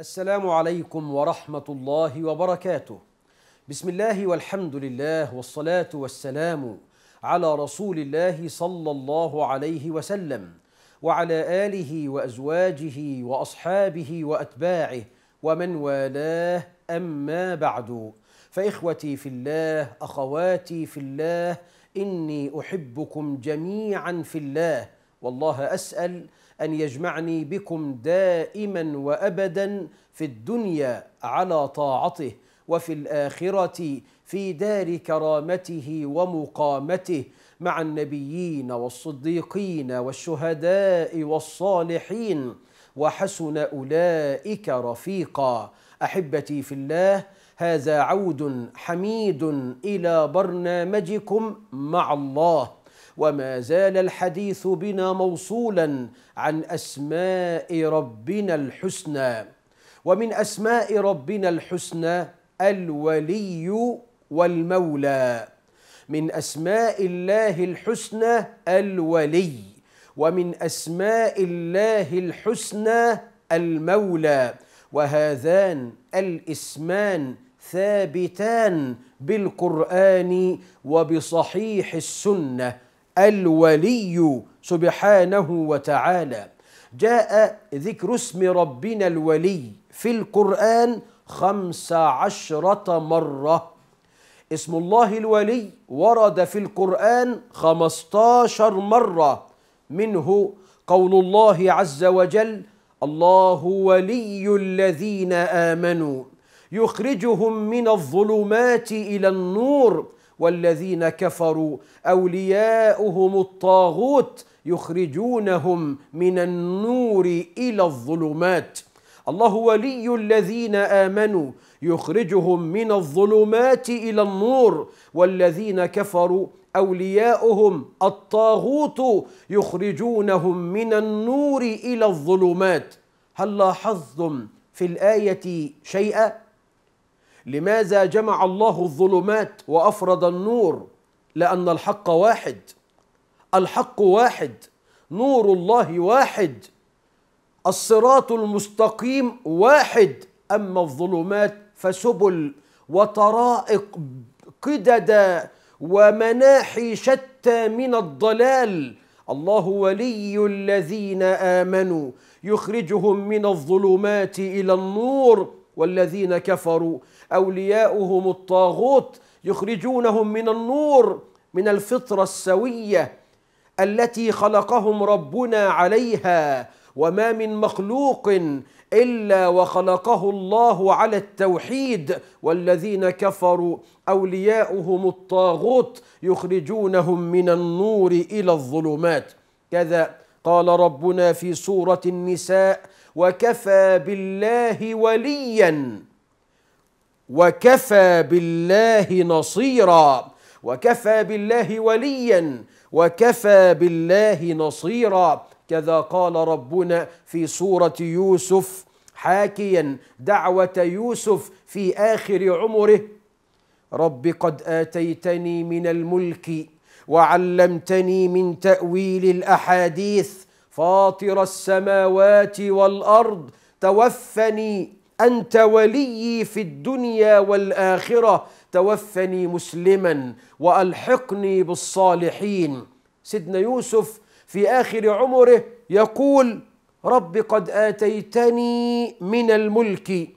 السلام عليكم ورحمة الله وبركاته. بسم الله والحمد لله والصلاة والسلام على رسول الله صلى الله عليه وسلم وعلى آله وأزواجه وأصحابه وأتباعه ومن والاه أما بعد فإخوتي في الله أخواتي في الله إني أحبكم جميعا في الله والله أسأل أن يجمعني بكم دائما وأبدا في الدنيا على طاعته وفي الآخرة في دار كرامته ومقامته مع النبيين والصديقين والشهداء والصالحين وحسن أولئك رفيقا أحبتي في الله هذا عود حميد إلى برنامجكم مع الله وما زال الحديث بنا موصولا عن اسماء ربنا الحسنى ومن اسماء ربنا الحسنى الولي والمولى من اسماء الله الحسنى الولي ومن اسماء الله الحسنى المولى وهذان الاسمان ثابتان بالقران وبصحيح السنه الولي سبحانه وتعالى جاء ذكر اسم ربنا الولي في القرآن خمس عشرة مرة اسم الله الولي ورد في القرآن خمستاشر مرة منه قول الله عز وجل الله ولي الذين آمنوا يخرجهم من الظلمات إلى النور والذين كفروا اولياؤهم الطاغوت يخرجونهم من النور الى الظلمات الله ولي الذين امنوا يخرجهم من الظلمات الى النور والذين كفروا اولياؤهم الطاغوت يخرجونهم من النور الى الظلمات هل لاحظتم في الايه شيئا لماذا جمع الله الظلمات وافرد النور لان الحق واحد الحق واحد نور الله واحد الصراط المستقيم واحد اما الظلمات فسبل وطرائق قددا ومناحي شتى من الضلال الله ولي الذين امنوا يخرجهم من الظلمات الى النور والذين كفروا أولياؤهم الطاغوت يخرجونهم من النور من الفطرة السوية التي خلقهم ربنا عليها وما من مخلوق إلا وخلقه الله على التوحيد والذين كفروا أولياؤهم الطاغوت يخرجونهم من النور إلى الظلمات كذا قال ربنا في سورة النساء وكفى بالله وليا وكفى بالله نصيرا وكفى بالله وليا وكفى بالله نصيرا كذا قال ربنا في سوره يوسف حاكيا دعوه يوسف في اخر عمره رب قد اتيتني من الملك وعلمتني من تاويل الاحاديث فاطر السماوات والارض توفني انت وليي في الدنيا والاخره توفني مسلما والحقني بالصالحين سيدنا يوسف في اخر عمره يقول رب قد اتيتني من الملك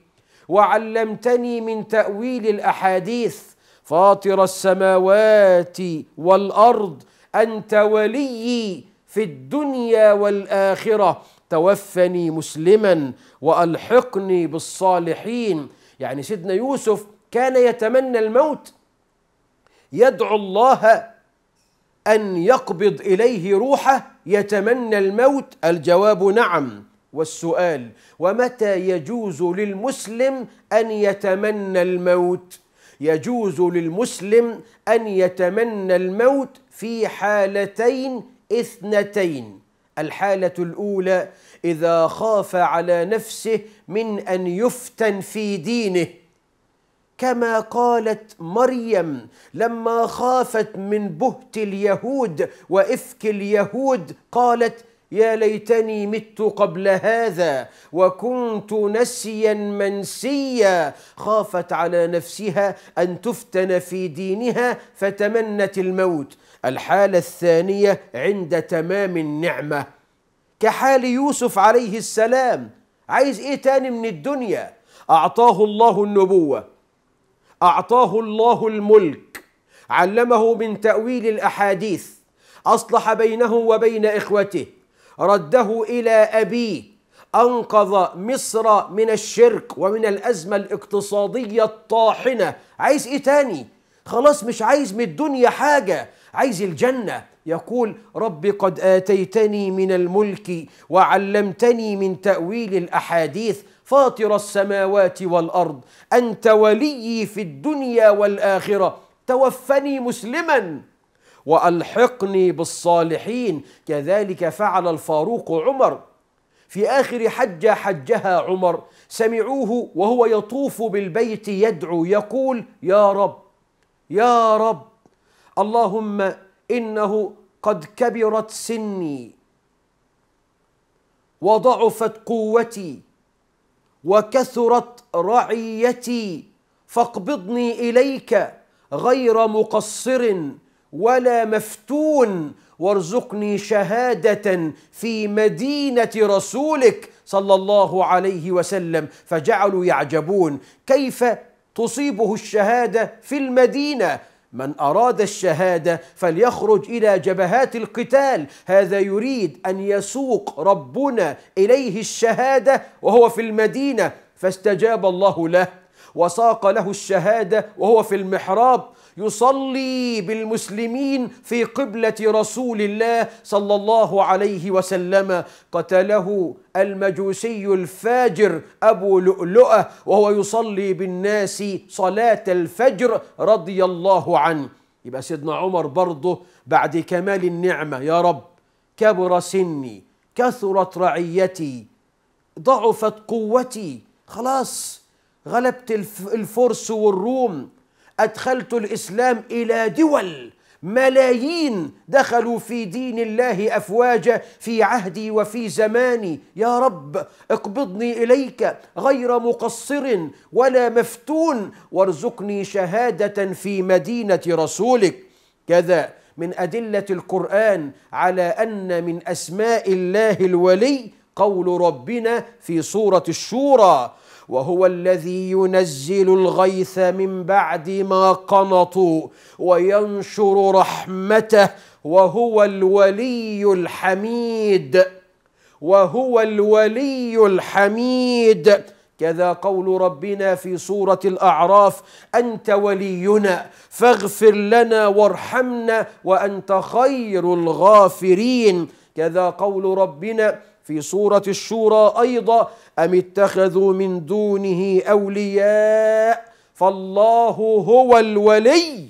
وعلمتني من تاويل الاحاديث فاطر السماوات والارض انت وليي في الدنيا والاخره توفني مسلما والحقني بالصالحين يعني سيدنا يوسف كان يتمنى الموت يدعو الله ان يقبض اليه روحه يتمنى الموت الجواب نعم والسؤال ومتى يجوز للمسلم ان يتمنى الموت يجوز للمسلم ان يتمنى الموت في حالتين اثنتين الحالة الأولى إذا خاف على نفسه من أن يفتن في دينه كما قالت مريم لما خافت من بهت اليهود وإفك اليهود قالت يا ليتني مت قبل هذا وكنت نسيا منسيا خافت على نفسها ان تفتن في دينها فتمنت الموت الحالة الثانية عند تمام النعمة كحال يوسف عليه السلام عايز ايه تاني من الدنيا أعطاه الله النبوة أعطاه الله الملك علمه من تأويل الأحاديث أصلح بينه وبين إخوته رده إلى أبيه أنقذ مصر من الشرك ومن الأزمة الاقتصادية الطاحنة عايز إيه تاني؟ خلاص مش عايز من الدنيا حاجة عايز الجنة يقول رب قد آتيتني من الملك وعلمتني من تأويل الأحاديث فاطر السماوات والأرض أنت وليي في الدنيا والآخرة توفني مسلما وألحقني بالصالحين كذلك فعل الفاروق عمر في آخر حجة حجها عمر سمعوه وهو يطوف بالبيت يدعو يقول يا رب يا رب اللهم إنه قد كبرت سني وضعفت قوتي وكثرت رعيتي فاقبضني إليك غير مقصر ولا مفتون وارزقني شهادة في مدينة رسولك صلى الله عليه وسلم فجعلوا يعجبون كيف تصيبه الشهادة في المدينة من أراد الشهادة فليخرج إلى جبهات القتال هذا يريد أن يسوق ربنا إليه الشهادة وهو في المدينة فاستجاب الله له وساق له الشهادة وهو في المحراب يصلي بالمسلمين في قبلة رسول الله صلى الله عليه وسلم قتله المجوسي الفاجر أبو لؤلؤة وهو يصلي بالناس صلاة الفجر رضي الله عنه يبقى سيدنا عمر برضه بعد كمال النعمة يا رب كبر سني كثرت رعيتي ضعفت قوتي خلاص غلبت الفرس والروم أدخلت الإسلام إلى دول ملايين دخلوا في دين الله افواجا في عهدي وفي زماني يا رب اقبضني اليك غير مقصر ولا مفتون وارزقني شهاده في مدينه رسولك كذا من ادله القران على ان من اسماء الله الولي قول ربنا في سوره الشورى وهو الذي ينزل الغيث من بعد ما قنطوا وينشر رحمته وهو الولي الحميد وهو الولي الحميد كذا قول ربنا في سورة الأعراف أنت ولينا فاغفر لنا وارحمنا وأنت خير الغافرين كذا قول ربنا في سورة الشورى أيضا أم اتخذوا من دونه أولياء فالله هو الولي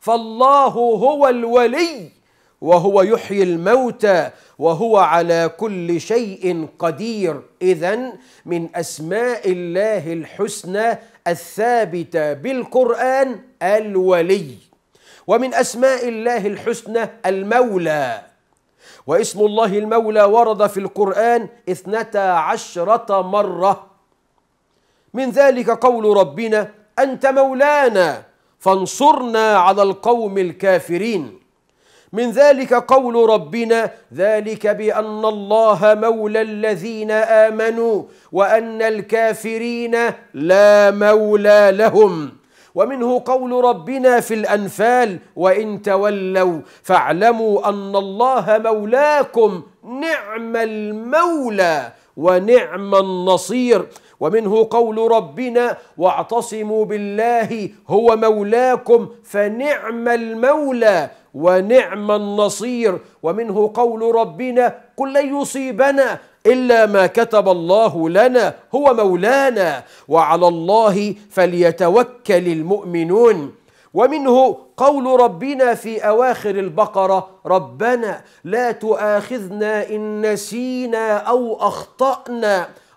فالله هو الولي وهو يحيي الموتى وهو على كل شيء قدير اذا من اسماء الله الحسنى الثابته بالقران الولي ومن اسماء الله الحسنى المولى واسم الله المولى ورد في القرآن اثنتا عشرة مرة من ذلك قول ربنا أنت مولانا فانصرنا على القوم الكافرين من ذلك قول ربنا ذلك بأن الله مولى الذين آمنوا وأن الكافرين لا مولى لهم ومنه قول ربنا في الأنفال وإن تولوا فاعلموا أن الله مولاكم نعم المولى ونعم النصير ومنه قول ربنا واعتصموا بالله هو مولاكم فنعم المولى ونعم النصير ومنه قول ربنا قل لن يصيبنا إلا ما كتب الله لنا هو مولانا وعلى الله فليتوكل المؤمنون ومنه قول ربنا في أواخر البقرة ربنا لا تؤاخذنا إن نسينا أو أخطأنا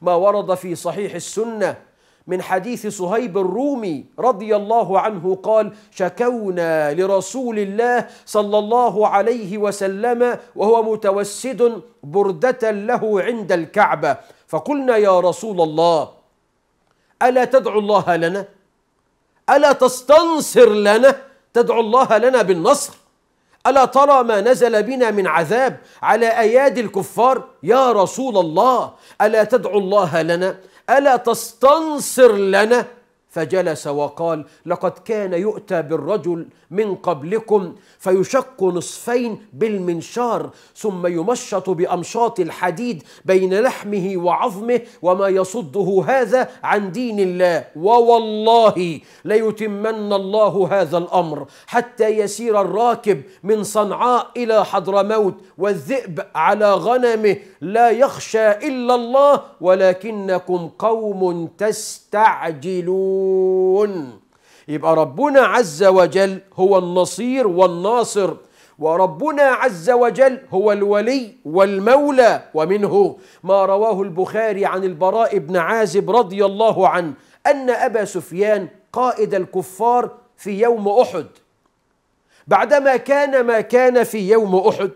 ما ورد في صحيح السنة من حديث صهيب الرومي رضي الله عنه قال شكونا لرسول الله صلى الله عليه وسلم وهو متوسد بردة له عند الكعبة فقلنا يا رسول الله ألا تدعو الله لنا؟ ألا تستنصر لنا؟ تدعو الله لنا بالنصر ألا ترى ما نزل بنا من عذاب على أيادي الكفار يا رسول الله ألا تدعو الله لنا ألا تستنصر لنا فجلس وقال لقد كان يؤتى بالرجل من قبلكم فيشق نصفين بالمنشار ثم يمشط بامشاط الحديد بين لحمه وعظمه وما يصده هذا عن دين الله ووالله ليتمن الله هذا الامر حتى يسير الراكب من صنعاء الى حضرموت والذئب على غنمه لا يخشى الا الله ولكنكم قوم تستعجلون ينصرون يبقى ربنا عز وجل هو النصير والناصر وربنا عز وجل هو الولي والمولى ومنه ما رواه البخاري عن البراء بن عازب رضي الله عنه أن أبا سفيان قائد الكفار في يوم أحد بعدما كان ما كان في يوم أحد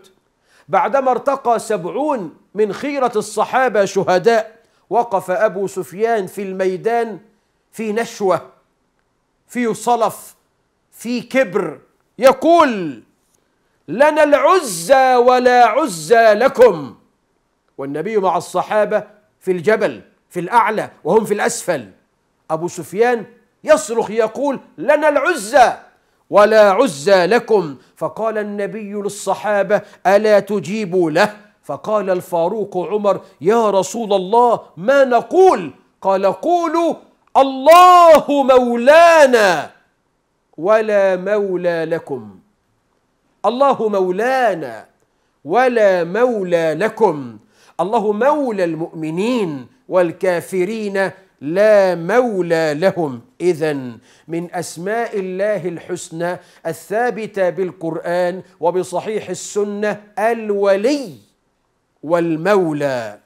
بعدما ارتقى سبعون من خيرة الصحابة شهداء وقف أبو سفيان في الميدان في نشوه في صلف في كبر يقول لنا العزى ولا عزى لكم والنبي مع الصحابه في الجبل في الاعلى وهم في الاسفل ابو سفيان يصرخ يقول لنا العزى ولا عزى لكم فقال النبي للصحابه الا تجيبوا له فقال الفاروق عمر يا رسول الله ما نقول قال قولوا الله مولانا ولا مولى لكم الله مولانا ولا مولى لكم الله مولى المؤمنين والكافرين لا مولى لهم اذا من اسماء الله الحسنى الثابته بالقران وبصحيح السنه الولي والمولى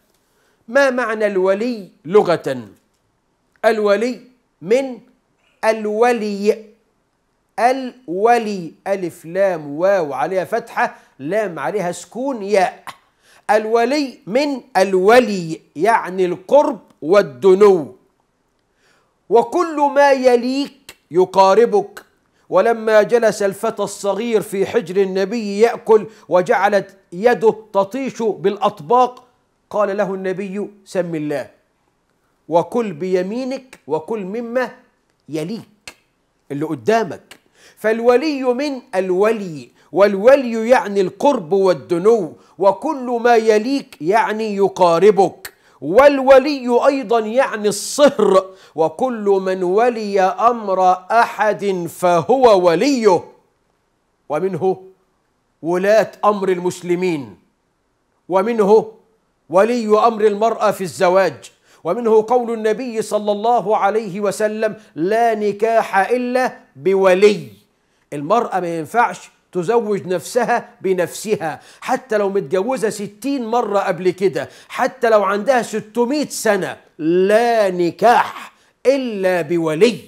ما معنى الولي لغه الولي من الولي الولي ألف لام واو عليها فتحة لام عليها سكون ياء الولي من الولي يعني القرب والدنو وكل ما يليك يقاربك ولما جلس الفتى الصغير في حجر النبي ياكل وجعلت يده تطيش بالاطباق قال له النبي سم الله وكل بيمينك وكل مما يليك اللي قدامك فالولي من الولي والولي يعني القرب والدنو وكل ما يليك يعني يقاربك والولي ايضا يعني الصهر وكل من ولي امر احد فهو وليه ومنه ولاه امر المسلمين ومنه ولي امر المراه في الزواج ومنه قول النبي صلى الله عليه وسلم لا نكاح إلا بولي المرأة ما ينفعش تزوج نفسها بنفسها حتى لو متجوزة ستين مرة قبل كده حتى لو عندها ستمائة سنة لا نكاح إلا بولي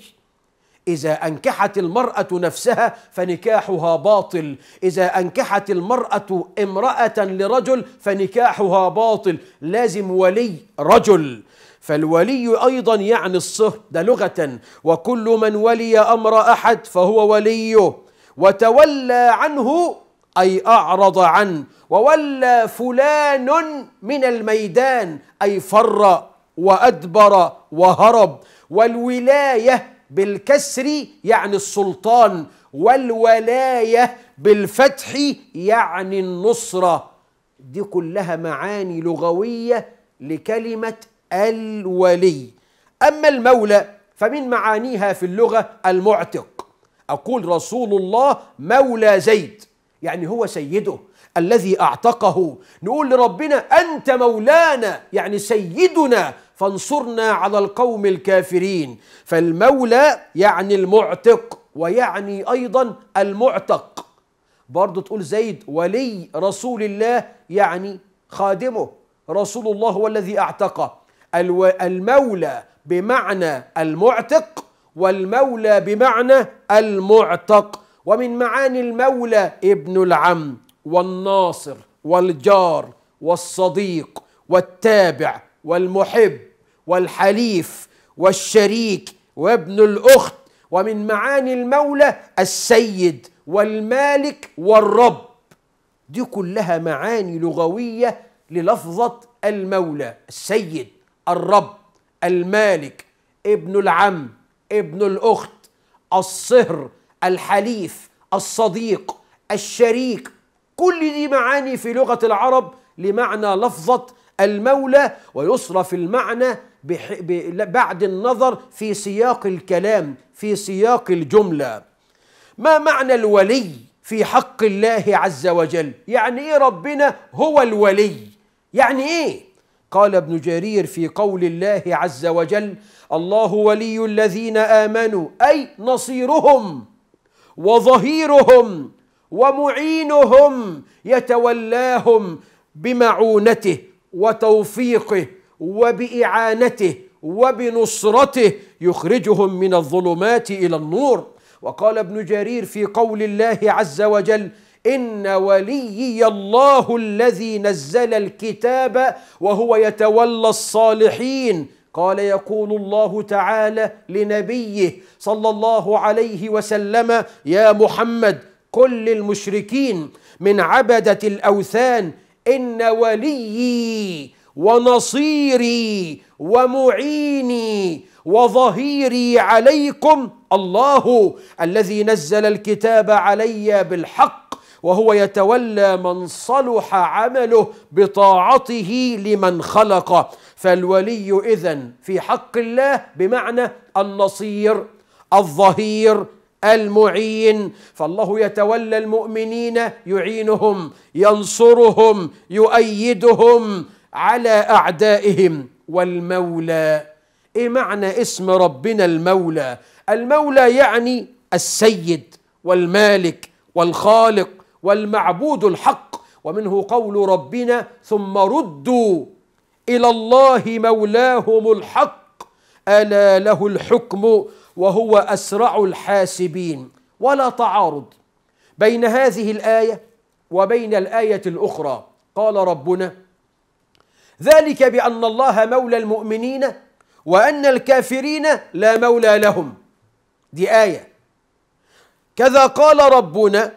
إذا أنكحت المرأة نفسها فنكاحها باطل إذا أنكحت المرأة امرأة لرجل فنكاحها باطل لازم ولي رجل فالولي أيضا يعني الصه ده لغة وكل من ولي أمر أحد فهو وليه وتولى عنه أي أعرض عنه وولى فلان من الميدان أي فر وأدبر وهرب والولاية بالكسر يعني السلطان والولاية بالفتح يعني النصرة دي كلها معاني لغوية لكلمة الولي أما المولى فمن معانيها في اللغة المعتق أقول رسول الله مولى زيد يعني هو سيده الذي أعتقه نقول لربنا أنت مولانا يعني سيدنا فانصرنا على القوم الكافرين فالمولى يعني المعتق ويعني أيضا المعتق برضه تقول زيد ولي رسول الله يعني خادمه رسول الله هو الذي أعتقه المولى بمعنى المعتق والمولى بمعنى المعتق ومن معاني المولى ابن العم والناصر والجار والصديق والتابع والمحب والحليف والشريك وابن الاخت ومن معاني المولى السيد والمالك والرب دي كلها معاني لغويه للفظه المولى السيد الرب المالك ابن العم ابن الاخت الصهر الحليف الصديق الشريك كل دي معاني في لغه العرب لمعنى لفظه المولى ويصرف المعنى بح... ب... بعد النظر في سياق الكلام في سياق الجمله ما معنى الولي في حق الله عز وجل يعني ايه ربنا هو الولي يعني ايه قال ابن جرير في قول الله عز وجل الله ولي الذين امنوا اي نصيرهم وظهيرهم ومعينهم يتولاهم بمعونته وتوفيقه وباعانته وبنصرته يخرجهم من الظلمات الى النور وقال ابن جرير في قول الله عز وجل إن وليي الله الذي نزل الكتاب وهو يتولى الصالحين قال يقول الله تعالى لنبيه صلى الله عليه وسلم يا محمد كل المشركين من عبدة الأوثان إن وليي ونصيري ومعيني وظهيري عليكم الله الذي نزل الكتاب علي بالحق وهو يتولى من صلح عمله بطاعته لمن خلق فالولي إذن في حق الله بمعنى النصير الظهير المعين فالله يتولى المؤمنين يعينهم ينصرهم يؤيدهم على أعدائهم والمولى ايه معنى اسم ربنا المولى المولى يعني السيد والمالك والخالق والمعبود الحق ومنه قول ربنا ثم ردوا الى الله مولاهم الحق الا له الحكم وهو اسرع الحاسبين ولا تعارض بين هذه الايه وبين الايه الاخرى قال ربنا ذلك بان الله مولى المؤمنين وان الكافرين لا مولى لهم دي ايه كذا قال ربنا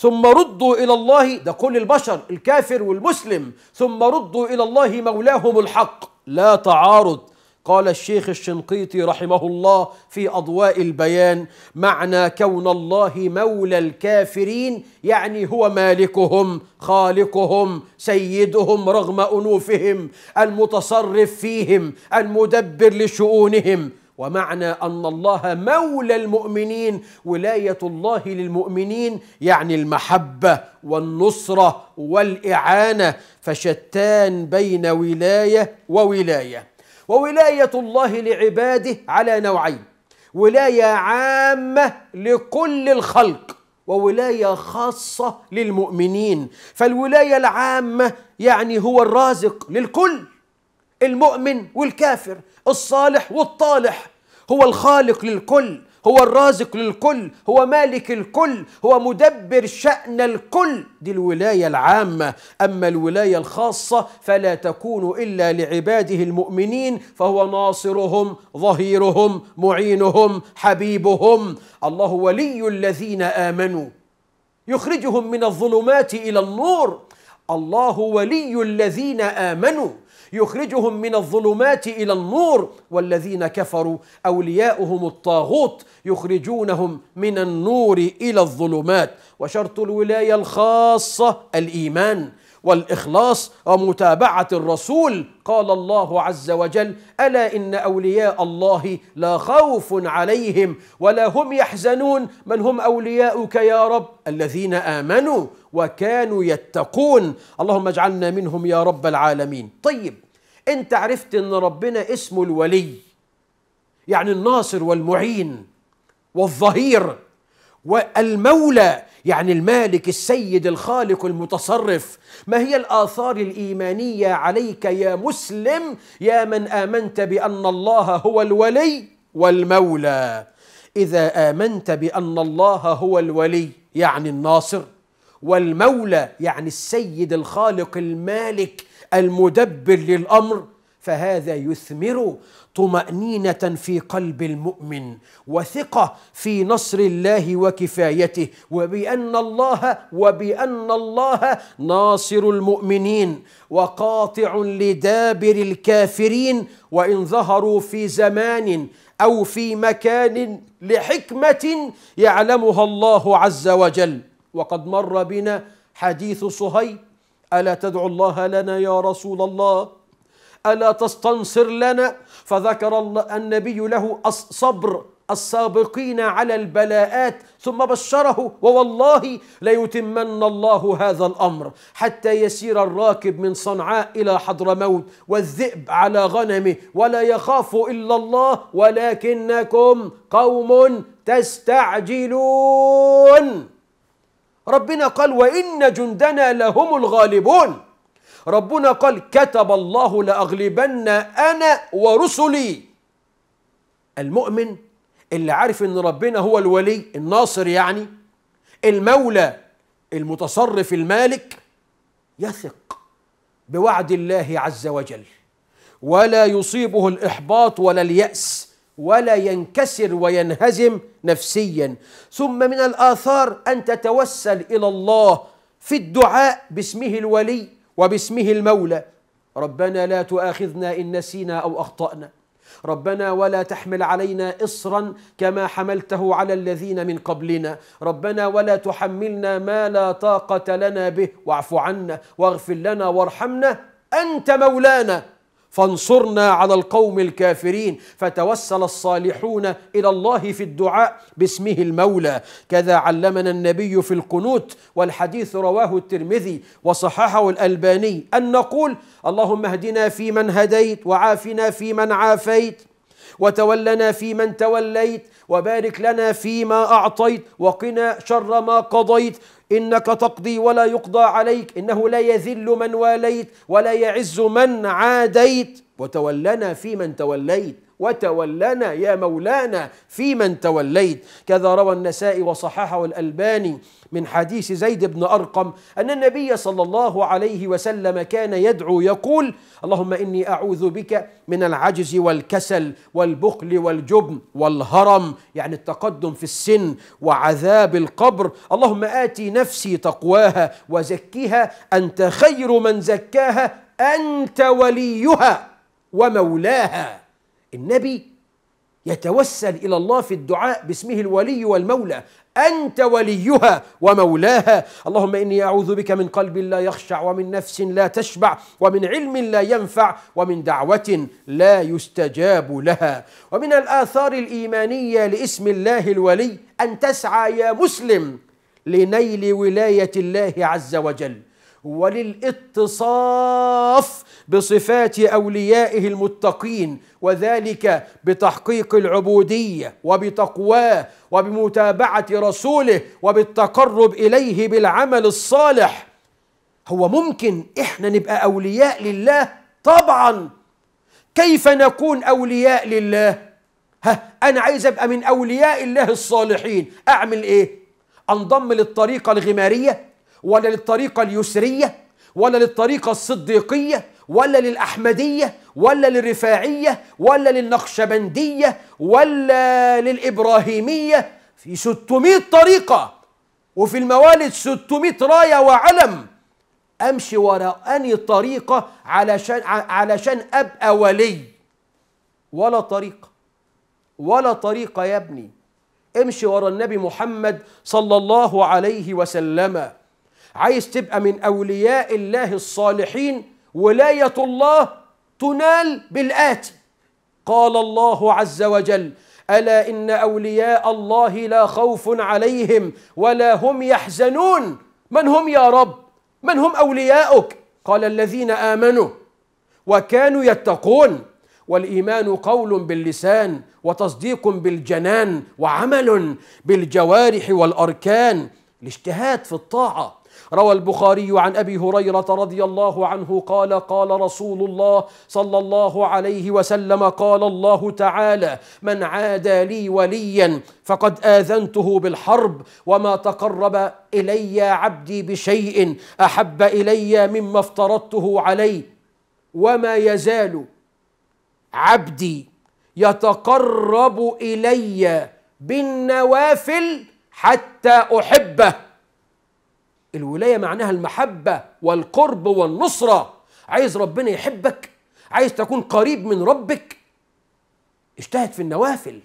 ثم ردوا إلى الله ده كل البشر الكافر والمسلم ثم ردوا إلى الله مولاهم الحق لا تعارض قال الشيخ الشنقيطي رحمه الله في أضواء البيان معنى كون الله مولى الكافرين يعني هو مالكهم خالقهم سيدهم رغم أنوفهم المتصرف فيهم المدبر لشؤونهم ومعنى ان الله مولى المؤمنين ولايه الله للمؤمنين يعني المحبه والنصره والاعانه فشتان بين ولايه وولايه وولايه الله لعباده على نوعين ولايه عامه لكل الخلق وولايه خاصه للمؤمنين فالولايه العامه يعني هو الرازق للكل المؤمن والكافر الصالح والطالح هو الخالق للكل هو الرازق للكل هو مالك الكل هو مدبر شأن الكل دي الولاية العامة أما الولاية الخاصة فلا تكون إلا لعباده المؤمنين فهو ناصرهم ظهيرهم معينهم حبيبهم الله ولي الذين آمنوا يخرجهم من الظلمات إلى النور الله ولي الذين آمنوا يخرجهم من الظلمات إلى النور والذين كفروا أولياؤهم الطاغوت يخرجونهم من النور إلى الظلمات وشرط الولاية الخاصة الإيمان والإخلاص ومتابعة الرسول قال الله عز وجل ألا إن أولياء الله لا خوف عليهم ولا هم يحزنون من هم أولياؤك يا رب الذين آمنوا وكانوا يتقون اللهم اجعلنا منهم يا رب العالمين طيب انت عرفت ان ربنا اسمه الولي يعني الناصر والمعين والظهير والمولى يعني المالك السيد الخالق المتصرف ما هي الاثار الايمانيه عليك يا مسلم يا من امنت بان الله هو الولي والمولى اذا امنت بان الله هو الولي يعني الناصر والمولى يعني السيد الخالق المالك المدبر للامر فهذا يثمر طمانينه في قلب المؤمن وثقه في نصر الله وكفايته وبان الله وبان الله ناصر المؤمنين وقاطع لدابر الكافرين وان ظهروا في زمان او في مكان لحكمه يعلمها الله عز وجل وقد مر بنا حديث صهيب الا تدعو الله لنا يا رسول الله الا تستنصر لنا فذكر النبي له الصبر السابقين على البلاءات ثم بشره ووالله ليتمن الله هذا الامر حتى يسير الراكب من صنعاء الى حضرموت والذئب على غنمه ولا يخاف الا الله ولكنكم قوم تستعجلون ربنا قال وإن جندنا لهم الغالبون ربنا قال كتب الله لأغلبن أنا ورسلي المؤمن اللي عارف ان ربنا هو الولي الناصر يعني المولى المتصرف المالك يثق بوعد الله عز وجل ولا يصيبه الاحباط ولا الياس ولا ينكسر وينهزم نفسيا ثم من الآثار أن تتوسل إلى الله في الدعاء باسمه الولي وباسمه المولى ربنا لا تؤاخذنا إن نسينا أو أخطأنا ربنا ولا تحمل علينا إصرا كما حملته على الذين من قبلنا ربنا ولا تحملنا ما لا طاقة لنا به واعف عنا واغفر لنا وارحمنا أنت مولانا فانصرنا على القوم الكافرين فتوسل الصالحون الى الله في الدعاء باسمه المولى كذا علمنا النبي في القنوت والحديث رواه الترمذي وصححه الالباني ان نقول اللهم اهدنا فيمن هديت وعافنا فيمن عافيت وتولنا فيمن توليت وبارك لنا فيما اعطيت وقنا شر ما قضيت إنك تقضي ولا يقضى عليك إنه لا يذل من واليت ولا يعز من عاديت وتولنا في من توليت وتولنا يا مولانا فيمن توليت كذا روى النسائي وصححه الألباني من حديث زيد بن أرقم أن النبي صلى الله عليه وسلم كان يدعو يقول اللهم إني أعوذ بك من العجز والكسل والبخل والجبن والهرم يعني التقدم في السن وعذاب القبر اللهم آتي نفسي تقواها وزكها أنت خير من زكاها أنت وليها ومولاها النبي يتوسل الى الله في الدعاء باسمه الولي والمولى انت وليها ومولاها اللهم اني اعوذ بك من قلب لا يخشع ومن نفس لا تشبع ومن علم لا ينفع ومن دعوه لا يستجاب لها ومن الاثار الايمانيه لاسم الله الولي ان تسعى يا مسلم لنيل ولايه الله عز وجل وللاتصاف بصفات اوليائه المتقين وذلك بتحقيق العبوديه وبتقواه وبمتابعه رسوله وبالتقرب اليه بالعمل الصالح هو ممكن احنا نبقى اولياء لله طبعا كيف نكون اولياء لله ها انا عايز ابقى من اولياء الله الصالحين اعمل ايه انضم للطريقه الغماريه ولا للطريقه اليسريه ولا للطريقه الصديقيه ولا للأحمدية ولا للرفاعية ولا للنقشبندية ولا للإبراهيمية في 600 طريقة وفي الموالد 600 راية وعلم أمشي وراء أني طريقة علشان, علشان أبقى ولي ولا طريقة ولا طريقة يا ابني امشي وراء النبي محمد صلى الله عليه وسلم عايز تبقى من أولياء الله الصالحين ولاية الله تنال بالآتي قال الله عز وجل ألا إن أولياء الله لا خوف عليهم ولا هم يحزنون من هم يا رب من هم أولياؤك قال الذين آمنوا وكانوا يتقون والايمان قول باللسان وتصديق بالجنان وعمل بالجوارح والاركان الاجتهاد في الطاعه روى البخاري عن ابي هريره رضي الله عنه قال قال رسول الله صلى الله عليه وسلم قال الله تعالى من عادى لي وليا فقد اذنته بالحرب وما تقرب الي عبدي بشيء احب الي مما افترضته عليه وما يزال عبدي يتقرب الي بالنوافل حتى احبه الولاية معناها المحبة والقرب والنصرة عايز ربنا يحبك عايز تكون قريب من ربك اجتهد في النوافل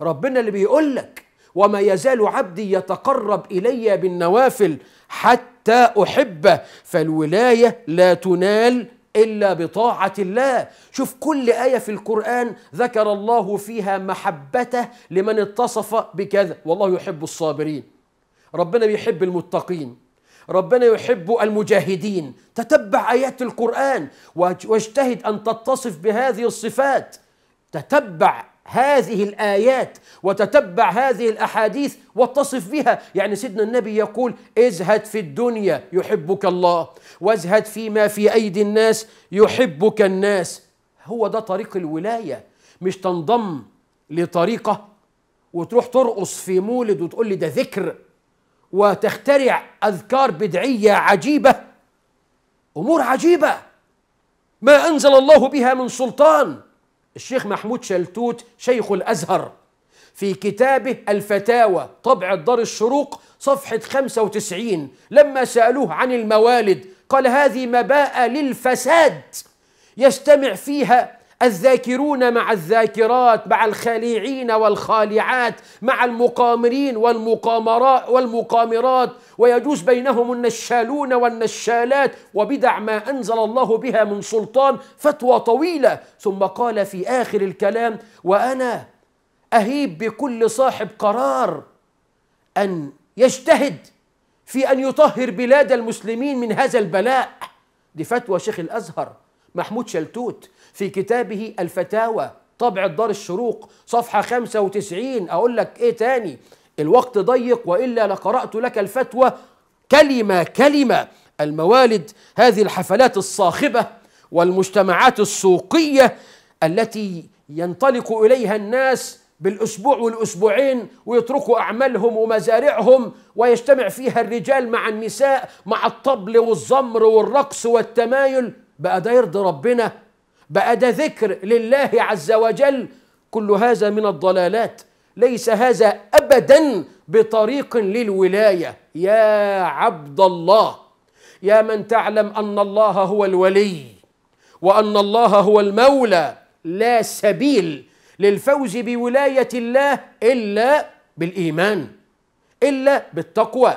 ربنا اللي بيقول لك وما يزال عبدي يتقرب الي بالنوافل حتى احبه فالولايه لا تنال الا بطاعه الله شوف كل ايه في القران ذكر الله فيها محبته لمن اتصف بكذا والله يحب الصابرين ربنا بيحب المتقين ربنا يحب المجاهدين تتبع آيات القرآن واجتهد أن تتصف بهذه الصفات تتبع هذه الآيات وتتبع هذه الأحاديث واتصف بها يعني سيدنا النبي يقول ازهد في الدنيا يحبك الله وازهد فيما في أيدي الناس يحبك الناس هو ده طريق الولاية مش تنضم لطريقة وتروح ترقص في مولد وتقول لي ده ذكر وتخترع اذكار بدعيه عجيبه امور عجيبه ما انزل الله بها من سلطان الشيخ محمود شلتوت شيخ الازهر في كتابه الفتاوى طبع الدار الشروق صفحة 95 لما سألوه عن الموالد قال هذه مباء للفساد يجتمع فيها الذاكرون مع الذاكرات مع الخليعين والخالعات مع المقامرين والمقامرات والمقامرات ويجوز بينهم النشالون والنشالات وبدع ما انزل الله بها من سلطان فتوى طويله ثم قال في اخر الكلام وانا اهيب بكل صاحب قرار ان يجتهد في ان يطهر بلاد المسلمين من هذا البلاء دي فتوى شيخ الازهر محمود شلتوت في كتابه الفتاوى طبع الدار الشروق صفحة 95 أقول لك إيه تاني الوقت ضيق وإلا لقرأت لك الفتوى كلمة كلمة الموالد هذه الحفلات الصاخبة والمجتمعات السوقية التي ينطلق إليها الناس بالاسبوع والاسبوعين ويتركوا اعمالهم ومزارعهم ويجتمع فيها الرجال مع النساء مع الطبل والزمر والرقص والتمايل بقى ده يرضي ربنا بقى ده ذكر لله عز وجل كل هذا من الضلالات ليس هذا ابدا بطريق للولايه يا عبد الله يا من تعلم ان الله هو الولي وان الله هو المولى لا سبيل للفوز بولايه الله الا بالايمان الا بالتقوى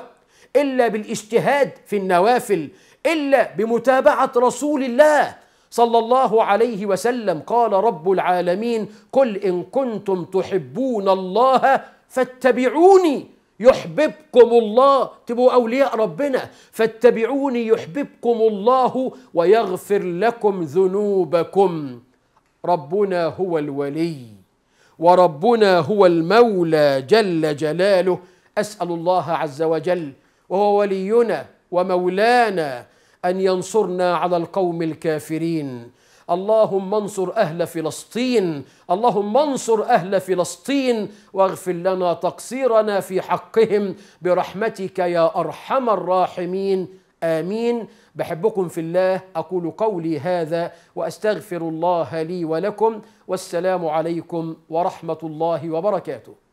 الا بالاجتهاد في النوافل الا بمتابعه رسول الله صلى الله عليه وسلم قال رب العالمين قل ان كنتم تحبون الله فاتبعوني يحببكم الله تبقوا اولياء ربنا فاتبعوني يحببكم الله ويغفر لكم ذنوبكم ربنا هو الولي وربنا هو المولى جل جلاله اسال الله عز وجل وهو ولينا ومولانا أن ينصرنا على القوم الكافرين اللهم انصر أهل فلسطين اللهم انصر أهل فلسطين واغفر لنا تقصيرنا في حقهم برحمتك يا أرحم الراحمين آمين بحبكم في الله أقول قولي هذا وأستغفر الله لي ولكم والسلام عليكم ورحمة الله وبركاته